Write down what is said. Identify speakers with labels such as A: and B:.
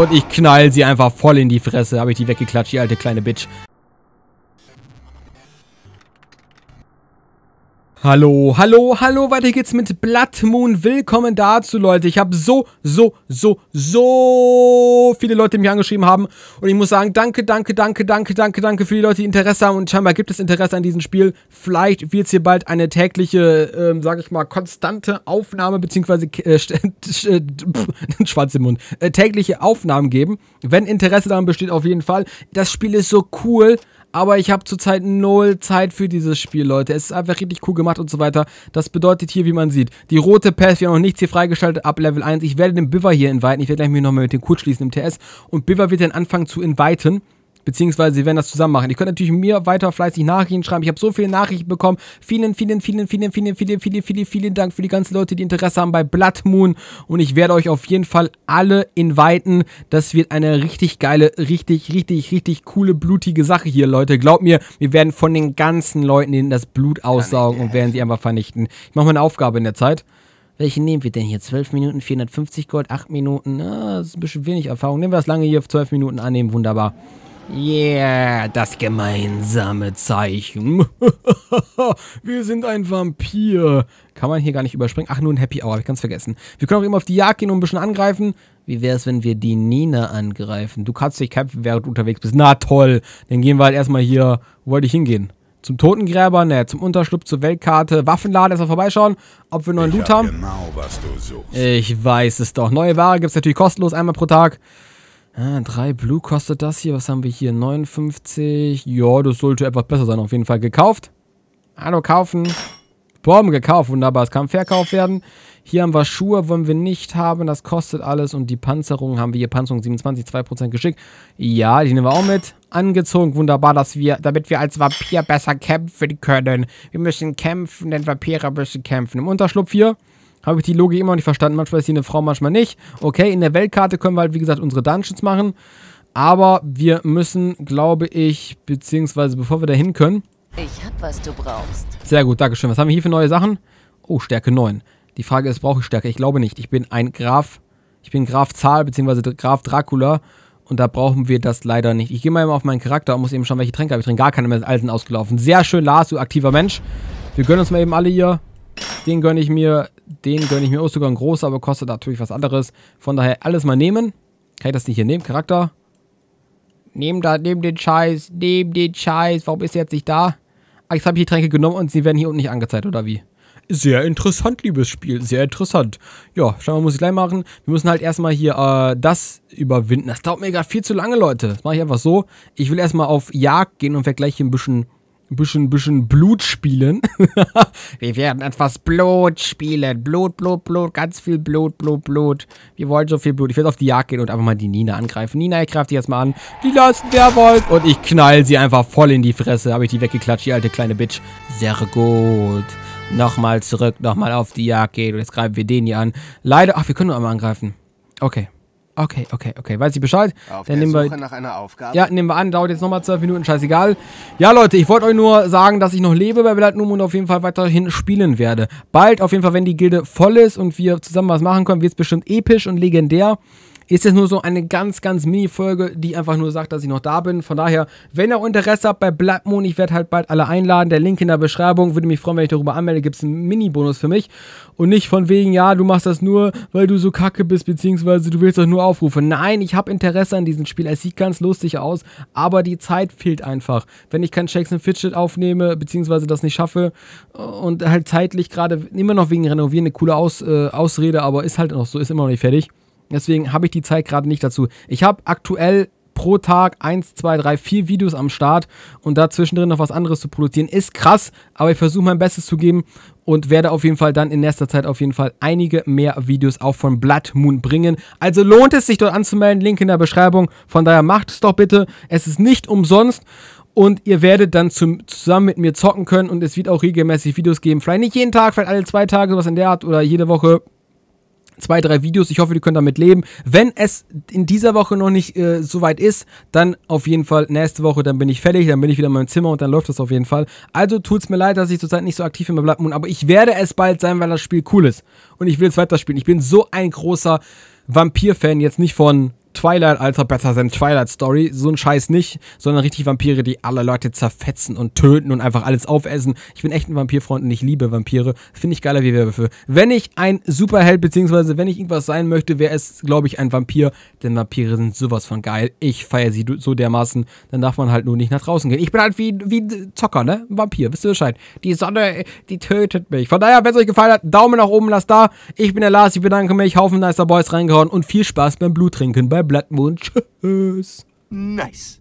A: Und ich knall sie einfach voll in die Fresse. Habe ich die weggeklatscht, die alte kleine Bitch. Hallo, hallo, hallo, weiter geht's mit Blood Moon. Willkommen dazu, Leute. Ich habe so, so, so, so viele Leute, die mich angeschrieben haben. Und ich muss sagen, danke, danke, danke, danke, danke, danke für die Leute, die Interesse haben. Und scheinbar gibt es Interesse an diesem Spiel. Vielleicht wird's hier bald eine tägliche, ähm, sag ich mal, konstante Aufnahme, beziehungsweise äh, äh Schwarz im Mund, äh, tägliche Aufnahmen geben. Wenn Interesse daran besteht, auf jeden Fall. Das Spiel ist so cool. Aber ich habe zurzeit null Zeit für dieses Spiel, Leute. Es ist einfach richtig cool gemacht und so weiter. Das bedeutet hier, wie man sieht, die rote Pass, wir haben noch nichts hier freigeschaltet ab Level 1. Ich werde den Biver hier inviten. Ich werde gleich mich nochmal mit dem Kurt schließen im TS. Und Biver wird dann anfangen zu inviten. Beziehungsweise sie werden das zusammen machen. Ihr könnt natürlich mir weiter fleißig Nachrichten schreiben. Ich habe so viele Nachrichten bekommen. Vielen, vielen, vielen, vielen, vielen, vielen, vielen, vielen, vielen Dank für die ganzen Leute, die Interesse haben bei Blood Moon. Und ich werde euch auf jeden Fall alle inviten. Das wird eine richtig geile, richtig, richtig, richtig coole, blutige Sache hier, Leute. Glaubt mir, wir werden von den ganzen Leuten denen das Blut aussaugen und werden sie einfach vernichten. Ich mache mal eine Aufgabe in der Zeit. Welche nehmen wir denn hier? 12 Minuten, 450 Gold, 8 Minuten. Ah, das ist ein bisschen wenig Erfahrung. Nehmen wir das lange hier auf 12 Minuten annehmen. Wunderbar. Yeah, das gemeinsame Zeichen. wir sind ein Vampir. Kann man hier gar nicht überspringen? Ach, nur ein Happy Hour, hab ich ganz vergessen. Wir können auch immer auf die Jagd gehen und ein bisschen angreifen. Wie wäre es, wenn wir die Nina angreifen? Du kannst dich kämpfen, während du unterwegs bist. Na toll, dann gehen wir halt erstmal hier, wo wollte ich hingehen? Zum Totengräber, ne, zum Unterschlupf, zur Weltkarte, Waffenladen, erstmal vorbeischauen, ob wir neuen Loot hab haben. Genau, was du suchst. Ich weiß es doch. Neue Ware gibt es natürlich kostenlos einmal pro Tag. Ah, drei Blue kostet das hier. Was haben wir hier? 59. Ja, das sollte etwas besser sein. Auf jeden Fall gekauft. Hallo, kaufen. Bomben gekauft. Wunderbar. Es kann verkauft werden. Hier haben wir Schuhe. Wollen wir nicht haben. Das kostet alles. Und die Panzerung haben wir hier. Panzerung 27, 2% geschickt. Ja, die nehmen wir auch mit. Angezogen. Wunderbar, dass wir, damit wir als Vampir besser kämpfen können. Wir müssen kämpfen, denn Vampire müssen kämpfen. Im Unterschlupf hier. Habe ich die Logik immer noch nicht verstanden. Manchmal ist sie eine Frau, manchmal nicht. Okay, in der Weltkarte können wir halt, wie gesagt, unsere Dungeons machen. Aber wir müssen, glaube ich, beziehungsweise bevor wir da hin können. Ich hab, was du brauchst. Sehr gut, Dankeschön. Was haben wir hier für neue Sachen? Oh, Stärke 9. Die Frage ist, brauche ich Stärke? Ich glaube nicht. Ich bin ein Graf. Ich bin Graf Zahl, beziehungsweise Graf Dracula. Und da brauchen wir das leider nicht. Ich gehe mal eben auf meinen Charakter und muss eben schauen, welche Tränke habe ich drin. Gar keine mehr, alten ausgelaufen. Sehr schön, Lars, du aktiver Mensch. Wir gönnen uns mal eben alle hier. Den gönne ich mir. Den gönne ich mir auch sogar ein großer, aber kostet natürlich was anderes. Von daher alles mal nehmen. Kann ich das nicht hier nehmen? Charakter. Nehm da, nehm den Scheiß, nehm den Scheiß. Warum ist er jetzt nicht da? Ah, jetzt habe ich die Tränke genommen und sie werden hier unten nicht angezeigt, oder wie? Sehr interessant, liebes Spiel. Sehr interessant. Ja, schauen scheinbar muss ich gleich machen. Wir müssen halt erstmal hier äh, das überwinden. Das dauert mir gerade viel zu lange, Leute. Das mache ich einfach so. Ich will erstmal auf Jagd gehen und werde gleich hier ein bisschen ein bisschen, bisschen Blut spielen. wir werden etwas Blut spielen. Blut, Blut, Blut, ganz viel Blut, Blut, Blut. Wir wollen so viel Blut. Ich werde auf die Jagd gehen und einfach mal die Nina angreifen. Nina, ich greife die erstmal an. Die lassen der Wolf. Und ich knall sie einfach voll in die Fresse. Habe ich die weggeklatscht, die alte kleine Bitch. Sehr gut. Nochmal zurück, nochmal auf die Jagd gehen. Und jetzt greifen wir den hier an. Leider. Ach, wir können nur einmal angreifen. Okay. Okay, okay, okay. Weiß ich Bescheid. Auf Dann der nehmen wir, nach einer Aufgabe. Ja, nehmen wir an. Dauert jetzt nochmal zwölf Minuten. Scheißegal. Ja, Leute, ich wollte euch nur sagen, dass ich noch lebe bei Belatnum und auf jeden Fall weiterhin spielen werde. Bald, auf jeden Fall, wenn die Gilde voll ist und wir zusammen was machen können, wird es bestimmt episch und legendär ist es nur so eine ganz, ganz Mini-Folge, die einfach nur sagt, dass ich noch da bin. Von daher, wenn ihr Interesse habt bei Blood Moon, ich werde halt bald alle einladen. Der Link in der Beschreibung. Würde mich freuen, wenn ich darüber anmelde. Gibt es einen Mini-Bonus für mich. Und nicht von wegen, ja, du machst das nur, weil du so kacke bist, beziehungsweise du willst doch nur Aufrufe. Nein, ich habe Interesse an diesem Spiel. Es sieht ganz lustig aus, aber die Zeit fehlt einfach. Wenn ich kein Shakes and Fidget aufnehme, beziehungsweise das nicht schaffe äh, und halt zeitlich gerade immer noch wegen Renovieren eine coole aus, äh, Ausrede, aber ist halt noch so, ist immer noch nicht fertig. Deswegen habe ich die Zeit gerade nicht dazu. Ich habe aktuell pro Tag 1, 2, 3, 4 Videos am Start und da zwischendrin noch was anderes zu produzieren, ist krass, aber ich versuche mein Bestes zu geben und werde auf jeden Fall dann in nächster Zeit auf jeden Fall einige mehr Videos auch von Blood Moon bringen. Also lohnt es sich dort anzumelden, Link in der Beschreibung. Von daher macht es doch bitte, es ist nicht umsonst. Und ihr werdet dann zum, zusammen mit mir zocken können und es wird auch regelmäßig Videos geben. Vielleicht nicht jeden Tag, vielleicht alle zwei Tage, sowas in der Art oder jede Woche zwei, drei Videos. Ich hoffe, ihr könnt damit leben. Wenn es in dieser Woche noch nicht äh, so weit ist, dann auf jeden Fall nächste Woche, dann bin ich fertig, dann bin ich wieder in meinem Zimmer und dann läuft das auf jeden Fall. Also tut es mir leid, dass ich zurzeit nicht so aktiv bin bei Blood Moon, aber ich werde es bald sein, weil das Spiel cool ist. Und ich will es weiterspielen. Ich bin so ein großer Vampir-Fan, jetzt nicht von Twilight-Alter besser sein, Twilight-Story. So ein Scheiß nicht, sondern richtig Vampire, die alle Leute zerfetzen und töten und einfach alles aufessen. Ich bin echt ein Vampirfreund und ich liebe Vampire. Finde ich geiler wie Werwölfe. Wenn ich ein Superheld, beziehungsweise wenn ich irgendwas sein möchte, wäre es, glaube ich, ein Vampir. Denn Vampire sind sowas von geil. Ich feiere sie so dermaßen. Dann darf man halt nur nicht nach draußen gehen. Ich bin halt wie, wie Zocker, ne? Ein Vampir, wisst ihr Bescheid. Die Sonne, die tötet mich. Von daher, wenn es euch gefallen hat, Daumen nach oben, lasst da. Ich bin der Lars, ich bedanke mich. Haufen nicer Boys reingehauen und viel Spaß beim Bluttrinken. Bye euer Bloodmoon. Tschüss. Nice.